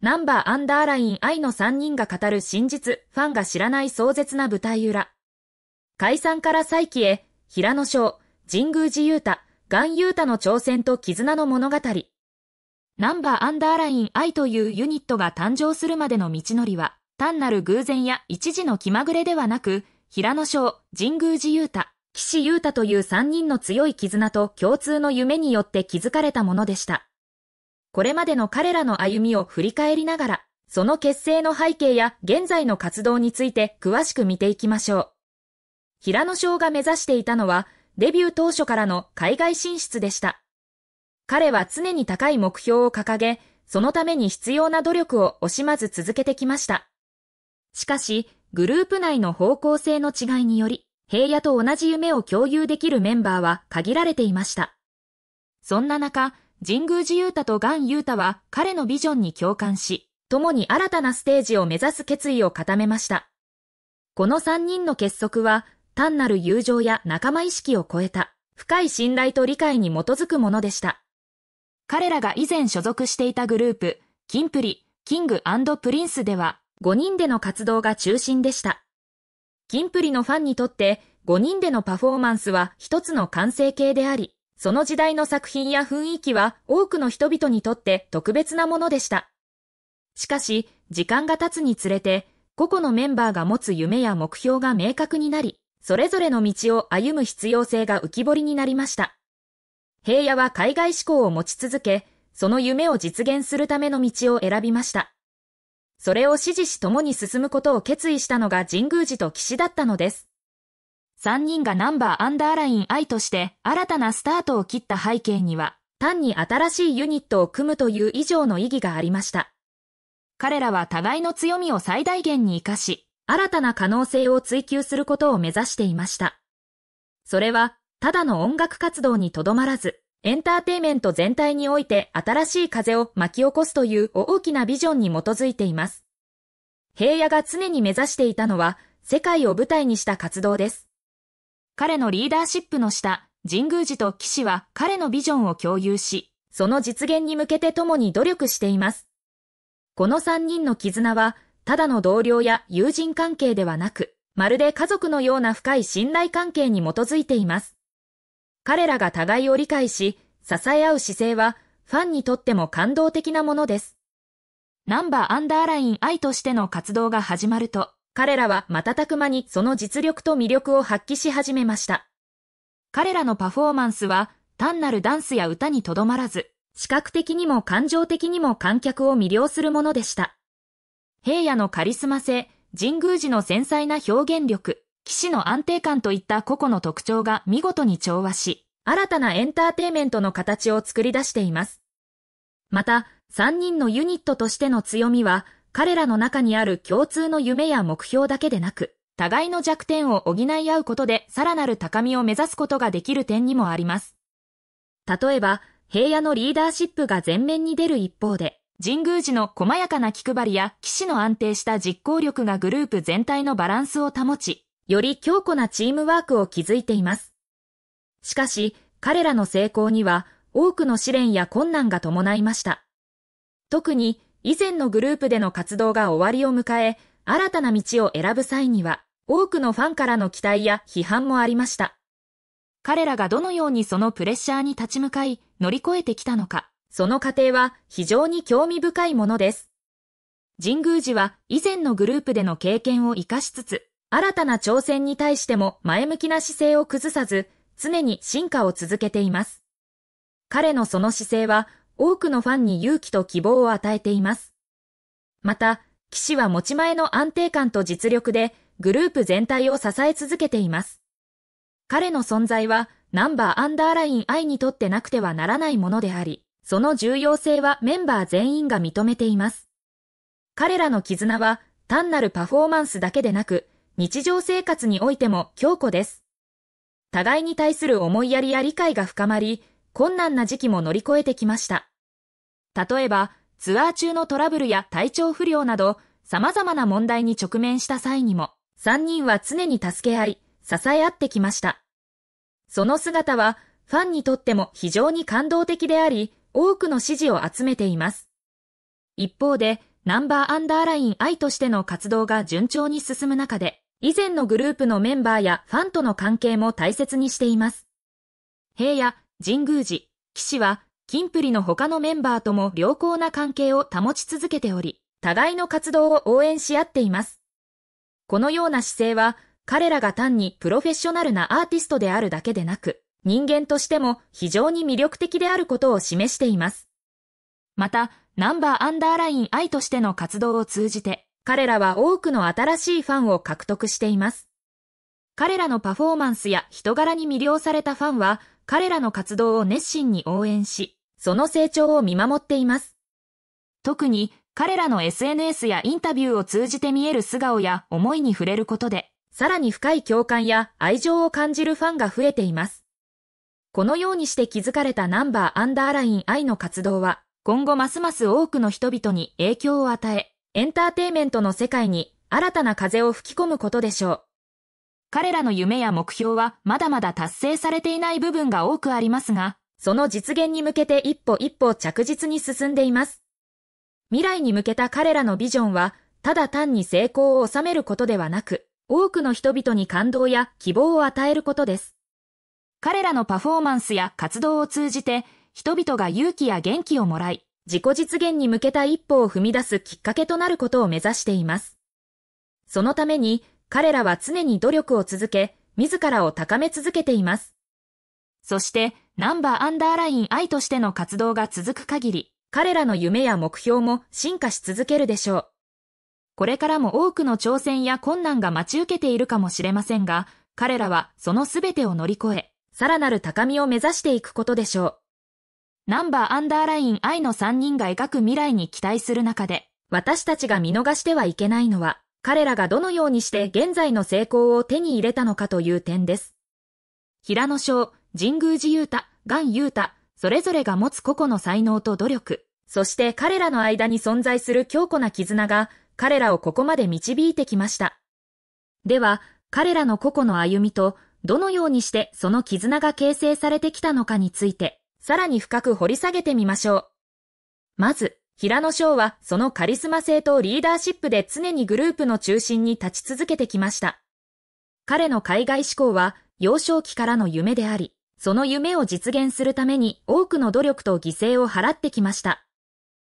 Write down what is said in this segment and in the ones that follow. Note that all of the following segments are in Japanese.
ナンバーアンダーライン愛の3人が語る真実、ファンが知らない壮絶な舞台裏。解散から再起へ、平野翔、神宮寺勇太、岩雄太の挑戦と絆の物語。ナンバーアンダーライン愛というユニットが誕生するまでの道のりは、単なる偶然や一時の気まぐれではなく、平野翔、神宮寺勇太、岸優太という3人の強い絆と共通の夢によって築かれたものでした。これまでの彼らの歩みを振り返りながら、その結成の背景や現在の活動について詳しく見ていきましょう。平野翔が目指していたのは、デビュー当初からの海外進出でした。彼は常に高い目標を掲げ、そのために必要な努力を惜しまず続けてきました。しかし、グループ内の方向性の違いにより、平野と同じ夢を共有できるメンバーは限られていました。そんな中、神宮寺勇太とガン勇太は彼のビジョンに共感し、共に新たなステージを目指す決意を固めました。この3人の結束は、単なる友情や仲間意識を超えた、深い信頼と理解に基づくものでした。彼らが以前所属していたグループ、キンプリ、キングプリンスでは、5人での活動が中心でした。キンプリのファンにとって、5人でのパフォーマンスは一つの完成形であり、その時代の作品や雰囲気は多くの人々にとって特別なものでした。しかし、時間が経つにつれて、個々のメンバーが持つ夢や目標が明確になり、それぞれの道を歩む必要性が浮き彫りになりました。平野は海外志向を持ち続け、その夢を実現するための道を選びました。それを支持し共に進むことを決意したのが神宮寺と騎士だったのです。3人がナンバーアンダーライン I として新たなスタートを切った背景には、単に新しいユニットを組むという以上の意義がありました。彼らは互いの強みを最大限に活かし、新たな可能性を追求することを目指していました。それは、ただの音楽活動にとどまらず、エンターテイメント全体において新しい風を巻き起こすという大きなビジョンに基づいています。平野が常に目指していたのは、世界を舞台にした活動です。彼のリーダーシップの下、神宮寺と騎士は彼のビジョンを共有し、その実現に向けて共に努力しています。この3人の絆は、ただの同僚や友人関係ではなく、まるで家族のような深い信頼関係に基づいています。彼らが互いを理解し、支え合う姿勢は、ファンにとっても感動的なものです。ナンバーアンダーライン愛としての活動が始まると、彼らは瞬く間にその実力と魅力を発揮し始めました。彼らのパフォーマンスは単なるダンスや歌にとどまらず、視覚的にも感情的にも観客を魅了するものでした。平野のカリスマ性、神宮寺の繊細な表現力、騎士の安定感といった個々の特徴が見事に調和し、新たなエンターテイメントの形を作り出しています。また、3人のユニットとしての強みは、彼らの中にある共通の夢や目標だけでなく、互いの弱点を補い合うことでさらなる高みを目指すことができる点にもあります。例えば、平野のリーダーシップが前面に出る一方で、神宮寺の細やかな気配りや騎士の安定した実行力がグループ全体のバランスを保ち、より強固なチームワークを築いています。しかし、彼らの成功には多くの試練や困難が伴いました。特に、以前のグループでの活動が終わりを迎え、新たな道を選ぶ際には、多くのファンからの期待や批判もありました。彼らがどのようにそのプレッシャーに立ち向かい、乗り越えてきたのか、その過程は非常に興味深いものです。神宮寺は以前のグループでの経験を活かしつつ、新たな挑戦に対しても前向きな姿勢を崩さず、常に進化を続けています。彼のその姿勢は多くのファンに勇気と希望を与えています。また、騎士は持ち前の安定感と実力でグループ全体を支え続けています。彼の存在はナンバーアンダーライン I にとってなくてはならないものであり、その重要性はメンバー全員が認めています。彼らの絆は単なるパフォーマンスだけでなく、日常生活においても強固です。互いに対する思いやりや理解が深まり、困難な時期も乗り越えてきました。例えば、ツアー中のトラブルや体調不良など、様々な問題に直面した際にも、3人は常に助け合い、支え合ってきました。その姿は、ファンにとっても非常に感動的であり、多くの支持を集めています。一方で、ナンバーアンダーライン愛としての活動が順調に進む中で、以前のグループのメンバーやファンとの関係も大切にしています。平野、神宮寺、騎士は、キンプリの他のメンバーとも良好な関係を保ち続けており、互いの活動を応援し合っています。このような姿勢は、彼らが単にプロフェッショナルなアーティストであるだけでなく、人間としても非常に魅力的であることを示しています。また、ナンバーアンダーライン愛としての活動を通じて、彼らは多くの新しいファンを獲得しています。彼らのパフォーマンスや人柄に魅了されたファンは、彼らの活動を熱心に応援し、その成長を見守っています。特に彼らの SNS やインタビューを通じて見える素顔や思いに触れることで、さらに深い共感や愛情を感じるファンが増えています。このようにして築かれたナンバーアンダーライン愛の活動は、今後ますます多くの人々に影響を与え、エンターテイメントの世界に新たな風を吹き込むことでしょう。彼らの夢や目標はまだまだ達成されていない部分が多くありますが、その実現に向けて一歩一歩着実に進んでいます。未来に向けた彼らのビジョンは、ただ単に成功を収めることではなく、多くの人々に感動や希望を与えることです。彼らのパフォーマンスや活動を通じて、人々が勇気や元気をもらい、自己実現に向けた一歩を踏み出すきっかけとなることを目指しています。そのために、彼らは常に努力を続け、自らを高め続けています。そして、ナンバーアンダーライン愛としての活動が続く限り、彼らの夢や目標も進化し続けるでしょう。これからも多くの挑戦や困難が待ち受けているかもしれませんが、彼らはその全てを乗り越え、さらなる高みを目指していくことでしょう。ナンバーアンダーライン愛の3人が描く未来に期待する中で、私たちが見逃してはいけないのは、彼らがどのようにして現在の成功を手に入れたのかという点です。平野翔、神宮寺勇太、元勇太、それぞれが持つ個々の才能と努力、そして彼らの間に存在する強固な絆が、彼らをここまで導いてきました。では、彼らの個々の歩みと、どのようにしてその絆が形成されてきたのかについて、さらに深く掘り下げてみましょう。まず、平野翔はそのカリスマ性とリーダーシップで常にグループの中心に立ち続けてきました。彼の海外志向は幼少期からの夢であり、その夢を実現するために多くの努力と犠牲を払ってきました。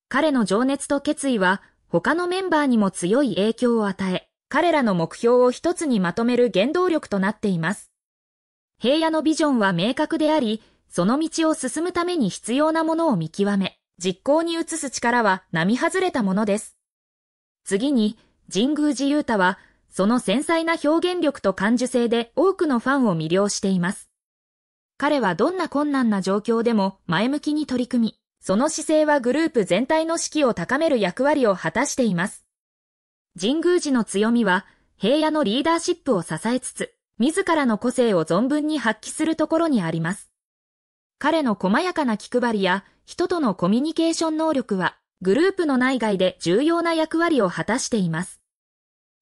彼の情熱と決意は他のメンバーにも強い影響を与え、彼らの目標を一つにまとめる原動力となっています。平野のビジョンは明確であり、その道を進むために必要なものを見極め、実行に移す力は並外れたものです。次に、神宮寺雄太は、その繊細な表現力と感受性で多くのファンを魅了しています。彼はどんな困難な状況でも前向きに取り組み、その姿勢はグループ全体の士気を高める役割を果たしています。神宮寺の強みは、平野のリーダーシップを支えつつ、自らの個性を存分に発揮するところにあります。彼の細やかな気配りや、人とのコミュニケーション能力は、グループの内外で重要な役割を果たしています。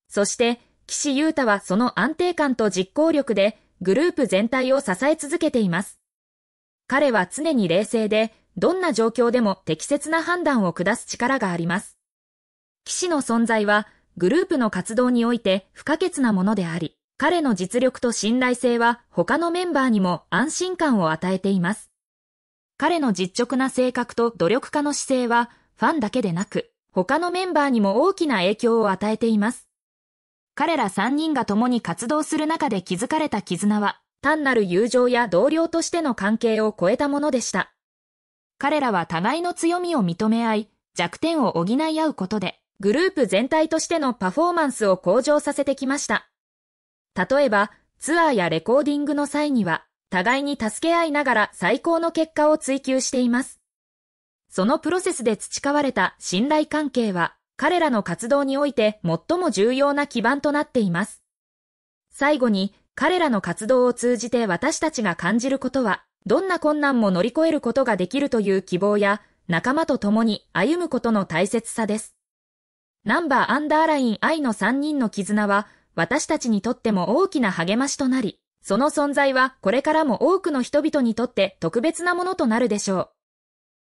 そして、岸優太はその安定感と実行力で、グループ全体を支え続けています。彼は常に冷静で、どんな状況でも適切な判断を下す力があります。騎士の存在は、グループの活動において不可欠なものであり、彼の実力と信頼性は他のメンバーにも安心感を与えています。彼の実直な性格と努力家の姿勢は、ファンだけでなく、他のメンバーにも大きな影響を与えています。彼ら三人が共に活動する中で築かれた絆は、単なる友情や同僚としての関係を超えたものでした。彼らは互いの強みを認め合い、弱点を補い合うことで、グループ全体としてのパフォーマンスを向上させてきました。例えば、ツアーやレコーディングの際には、互いに助け合いながら最高の結果を追求しています。そのプロセスで培われた信頼関係は、彼らの活動において最も重要な基盤となっています。最後に、彼らの活動を通じて私たちが感じることは、どんな困難も乗り越えることができるという希望や、仲間と共に歩むことの大切さです。ナンバーアンダーライン愛の3人の絆は、私たちにとっても大きな励ましとなり、その存在はこれからも多くの人々にとって特別なものとなるでしょう。